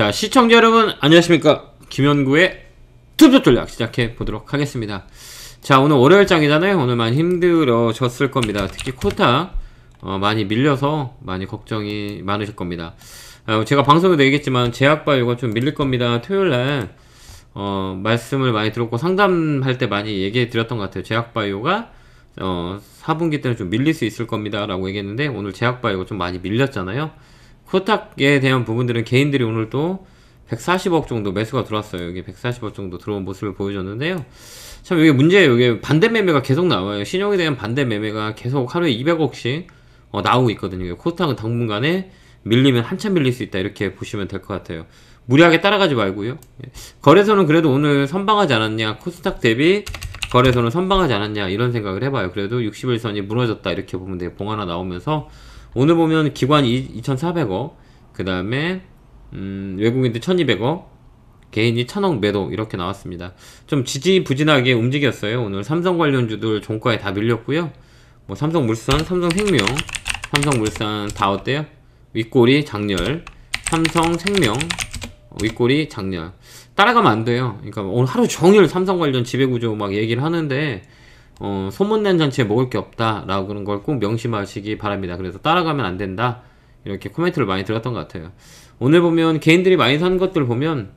자 시청자 여러분 안녕하십니까 김현구의 투표 전략 시작해 보도록 하겠습니다 자 오늘 월요일장이잖아요 오늘 많이 힘들어졌을 겁니다 특히 코타 어, 많이 밀려서 많이 걱정이 많으실 겁니다 어, 제가 방송에도 얘기했지만 제약바 이오가좀 밀릴 겁니다 토요일날 어, 말씀을 많이 들었고 상담할 때 많이 얘기해 드렸던 것 같아요 제약바이오가 어, 4분기 때는 좀 밀릴 수 있을 겁니다 라고 얘기했는데 오늘 제약바이오가 좀 많이 밀렸잖아요 코탁에 대한 부분들은 개인들이 오늘 또 140억 정도 매수가 들어왔어요. 여기 140억 정도 들어온 모습을 보여줬는데요. 참 이게 문제예요. 이게 반대 매매가 계속 나와요. 신용에 대한 반대 매매가 계속 하루에 200억씩 어, 나오고 있거든요. 코탁은 당분간에 밀리면 한참 밀릴 수 있다 이렇게 보시면 될 것 같아요. 무리하게 따라가지 말고요. 예. 거래소는 그래도 오늘 선방하지 않았냐 코스닥 대비 거래소는 선방하지 않았냐 이런 생각을 해봐요. 그래도 61선이 무너졌다 이렇게 보면 돼요. 봉 하나 나오면서 오늘 보면 기관 2,400억 그 다음에 음, 외국인들 1,200억 개인이 1,000억 매도 이렇게 나왔습니다 좀 지지부진하게 움직였어요 오늘 삼성 관련주들 종가에 다 밀렸고요 뭐 삼성물산, 삼성생명, 삼성물산 다 어때요? 윗꼬리 장렬 삼성생명 윗꼬리 장렬 따라가면 안 돼요 그러니까 오늘 하루 종일 삼성 관련 지배구조 막 얘기를 하는데 어, 소문난 잔치에 먹을 게 없다라고 그런 걸 꼭 명심하시기 바랍니다. 그래서 따라가면 안 된다. 이렇게 코멘트를 많이 들었던 것 같아요. 오늘 보면 개인들이 많이 산 것들 보면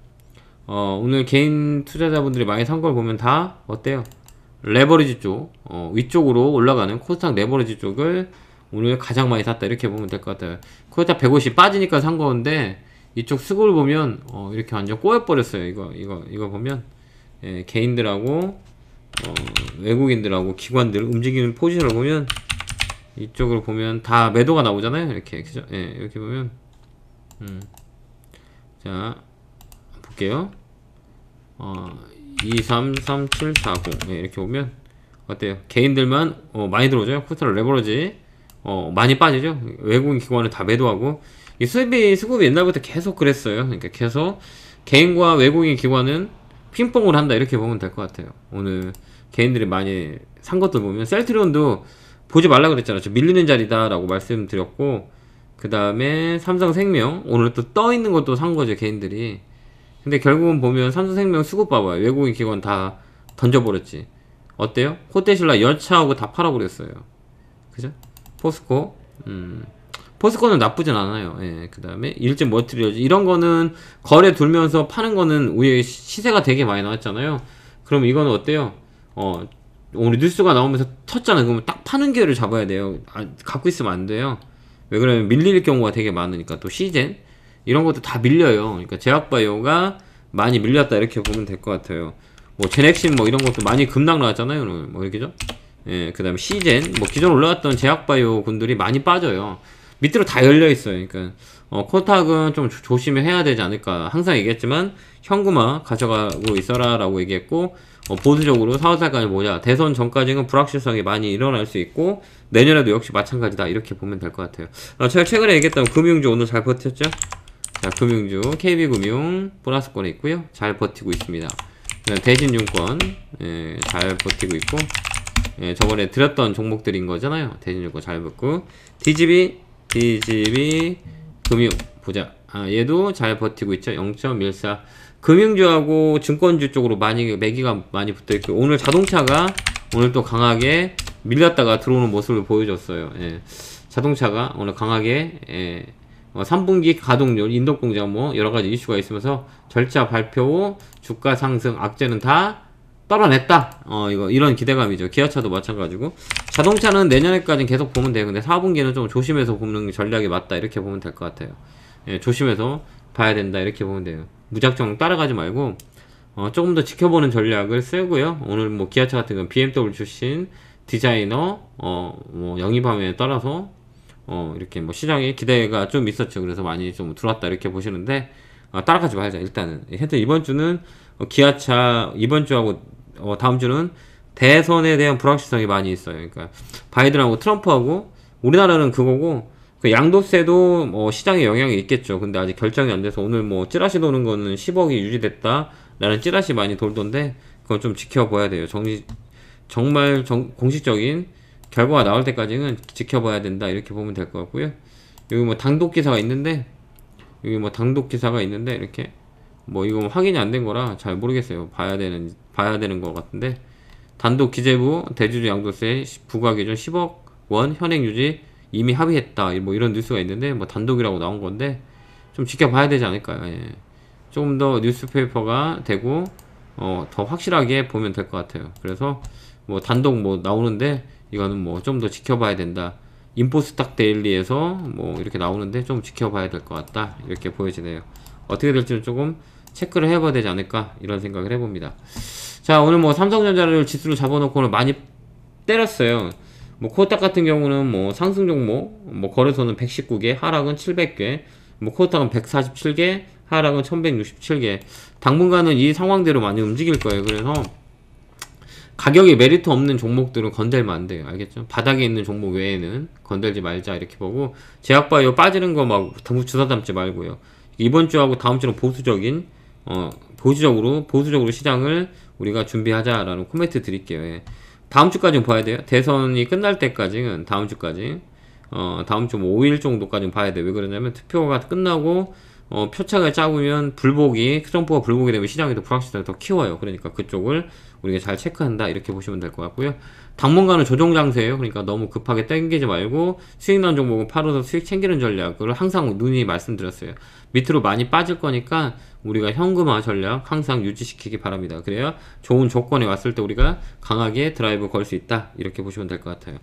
어, 오늘 개인 투자자분들이 많이 산 걸 보면 다 어때요? 레버리지 쪽 어, 위쪽으로 올라가는 코스닥 레버리지 쪽을 오늘 가장 많이 샀다 이렇게 보면 될 것 같아요. 코스닥 150 빠지니까 산 건데 이쪽 수급을 보면 어, 이렇게 완전 꼬여버렸어요. 이거 이거 이거 보면 예, 개인들하고 어, 외국인들하고 기관들 움직이는 포지션을 보면 이쪽으로 보면 다 매도가 나오잖아요 이렇게 그죠? 예, 이렇게 보면 음. 자 볼게요 어, 2, 3, 3, 7, 4, 0 예, 이렇게 보면 어때요? 개인들만 어, 많이 들어오죠 쿠스터 레버러지 어, 많이 빠지죠 외국인 기관을 다 매도하고 이 수입이 수급이 옛날부터 계속 그랬어요 그러니까 계속 개인과 외국인 기관은 핑퐁을 한다 이렇게 보면 될 것 같아요 오늘 개인들이 많이 산 것도 보면 셀트리온도 보지 말라 그랬잖아요 저 밀리는 자리다 라고 말씀드렸고 그 다음에 삼성생명 오늘 또 떠있는 것도 산 거죠 개인들이 근데 결국은 보면 삼성생명 수급 봐봐요 외국인 기관 다 던져버렸지 어때요? 호텔신라 열차하고 다 팔아버렸어요 그죠? 포스코 음. 포스코는 나쁘진 않아요. 예, 그 다음에 일제 머티리얼즈 이런 거는 거래 돌면서 파는 거는 우리 시세가 되게 많이 나왔잖아요. 그럼 이거는 어때요? 어, 오늘 뉴스가 나오면서 쳤잖아 그러면 딱 파는 기회를 잡아야 돼요. 아, 갖고 있으면 안 돼요. 왜 그러면 밀릴 경우가 되게 많으니까 또 시젠 이런 것도 다 밀려요. 그러니까 제약바이오가 많이 밀렸다 이렇게 보면 될 것 같아요. 뭐 제넥신 뭐 이런 것도 많이 급락 나왔잖아요. 뭐 이렇게죠. 예, 그다음에 시젠 뭐 기존 올라왔던 제약바이오 군들이 많이 빠져요. 밑으로 다 열려 있어요. 그러니까 어, 코탁는좀 조, 심해야 되지 않을까. 항상 얘기했지만 현금화 가져가고 있어라라고 얘기했고 어, 보수적으로 사월 달까지 뭐냐 대선 전까지는 불확실성이 많이 일어날 수 있고 내년에도 역시 마찬가지다 이렇게 보면 될 것 같아요. 어, 제가 최근에 얘기했던 금융주 오늘 잘 버텼죠? 자, 금융주 KB금융 보너스권에 있고요. 잘 버티고 있습니다. 네, 대신증권 예, 잘 버티고 있고 예, 저번에 드렸던 종목들인 거잖아요. 대신증권 잘 붙고 DGB DGB 금융 보자 아, 얘도 잘 버티고 있죠 0.14 금융주하고 증권주 쪽으로 많이 매기가 많이 붙어있고 오늘 자동차가 오늘 또 강하게 밀렸다가 들어오는 모습을 보여줬어요 예. 자동차가 오늘 강하게 예. 3분기 어, 가동률, 인도공장뭐 여러가지 이슈가 있으면서 절차 발표 후 주가 상승 악재는 다 떨어냈다 어 이거 이런 기대감이죠 기아차도 마찬가지고 자동차는 내년에까지 계속 보면 돼요 근데 4분기는 좀 조심해서 보는 전략이 맞다 이렇게 보면 될 것 같아요 예, 조심해서 봐야 된다 이렇게 보면 돼요 무작정 따라가지 말고 어, 조금 더 지켜보는 전략을 쓰고요 오늘 뭐 기아차 같은 경 BMW 출신 디자이너 어, 뭐 영입함에 따라서 어, 이렇게 뭐 시장에 기대가 좀 있었죠 그래서 많이 좀 들어왔다 이렇게 보시는데 어, 따라가지 말자 일단은 하여튼 이번 주는 기아차 이번 주하고 어, 다음 주는 대선에 대한 불확실성이 많이 있어요. 그러니까 바이든하고 트럼프하고 우리나라는 그거고 그 양도세도 뭐 시장에 영향이 있겠죠. 근데 아직 결정이 안 돼서 오늘 뭐 찌라시 도는 거는 10억이 유지됐다라는 찌라시 많이 돌던데 그건 좀 지켜봐야 돼요. 정리 정말 정, 공식적인 결과가 나올 때까지는 지켜봐야 된다 이렇게 보면 될 것 같고요. 여기 뭐 당독 기사가 있는데 여기 뭐 당독 기사가 있는데 이렇게 뭐 이거 확인이 안 된 거라 잘 모르겠어요. 봐야 되는 봐야 되는 것 같은데 단독 기재부 대주주 양도세 부과 기준 10억 원 현행 유지 이미 합의했다 뭐 이런 뉴스가 있는데 뭐 단독이라고 나온 건데 좀 지켜봐야 되지 않을까요? 예. 조금 더 뉴스페이퍼가 되고 어, 더 확실하게 보면 될 것 같아요. 그래서 뭐 단독 뭐 나오는데 이거는 뭐 좀 더 지켜봐야 된다. 인포스탁 데일리에서 뭐 이렇게 나오는데 좀 지켜봐야 될 것 같다 이렇게 보여지네요 어떻게 될지는 조금 체크를 해봐야 되지 않을까 이런 생각을 해봅니다 자 오늘 뭐 삼성전자를 지수로 잡아놓고는 많이 때렸어요 뭐 코어탁 같은 경우는 뭐 상승 종목 뭐 거래소는 119개 하락은 700개 뭐 코어탁은 147개 하락은 1167개 당분간은 이 상황대로 많이 움직일 거예요 그래서 가격이 메리트 없는 종목들은 건들면 안 돼요 알겠죠 바닥에 있는 종목 외에는 건들지 말자 이렇게 보고 제약바이오 빠지는 거막 주사 담지 말고요 이번 주하고 다음 주는 보수적인 어 보수적으로 보수적으로 시장을 우리가 준비하자라는 코멘트 드릴게요. 예. 다음 주까지는 봐야 돼요. 대선이 끝날 때까지는 다음 주까지 어, 다음 주 5일 뭐 정도까지는 봐야 돼. 왜 그러냐면 투표가 끝나고 어, 표차가 작으면 불복이 트럼프가 불복이 되면 시장이 더 불확실성이 더 키워요. 그러니까 그쪽을 우리가 잘 체크한다 이렇게 보시면 될 것 같고요 당분간은 조정 장세예요 그러니까 너무 급하게 땡기지 말고 수익 난 종목은 팔아서 수익 챙기는 전략을 항상 눈이 말씀드렸어요 밑으로 많이 빠질 거니까 우리가 현금화 전략 항상 유지시키기 바랍니다 그래야 좋은 조건이 왔을 때 우리가 강하게 드라이브 걸 수 있다 이렇게 보시면 될 것 같아요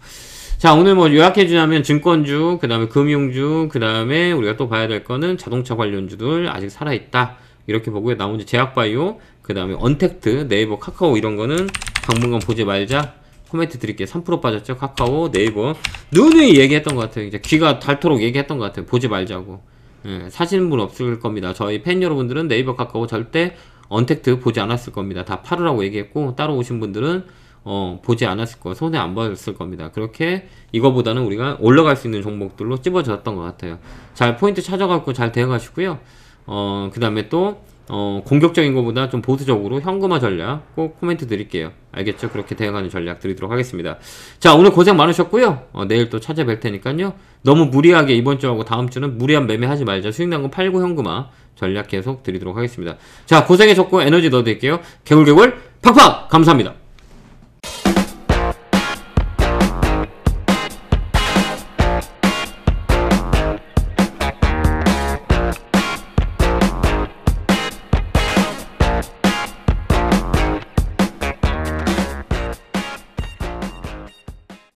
자 오늘 뭐 요약해 주냐면 증권주 그 다음에 금융주 그 다음에 우리가 또 봐야 될 거는 자동차 관련주들 아직 살아있다 이렇게 보고요. 나머지 제약바이오, 그 다음에 언택트, 네이버, 카카오 이런 거는 당분간 보지 말자. 코멘트 드릴게요. 3% 빠졌죠? 카카오, 네이버. 누누이 얘기했던 것 같아요. 이제 귀가 닳도록 얘기했던 것 같아요. 보지 말자고. 예, 사시는 분 없을 겁니다. 저희 팬 여러분들은 네이버 카카오 절대 언택트 보지 않았을 겁니다. 다 팔으라고 얘기했고 따로 오신 분들은 어, 보지 않았을 거 손해 안받았을 겁니다. 그렇게 이거보다는 우리가 올라갈 수 있는 종목들로 찝어졌던 것 같아요. 잘 포인트 찾아갖고 잘 대응하시고요. 어, 그 다음에 또 어, 공격적인 것보다 좀 보수적으로 현금화 전략 꼭 코멘트 드릴게요. 알겠죠? 그렇게 대응하는 전략 드리도록 하겠습니다. 자, 오늘 고생 많으셨고요. 어, 내일 또 찾아뵐 테니까요. 너무 무리하게 이번 주하고 다음 주는 무리한 매매하지 말자. 수익난 거 팔고 현금화 전략 계속 드리도록 하겠습니다. 자, 고생해줬고 에너지 넣어드릴게요. 개굴개굴 팍팍! 감사합니다.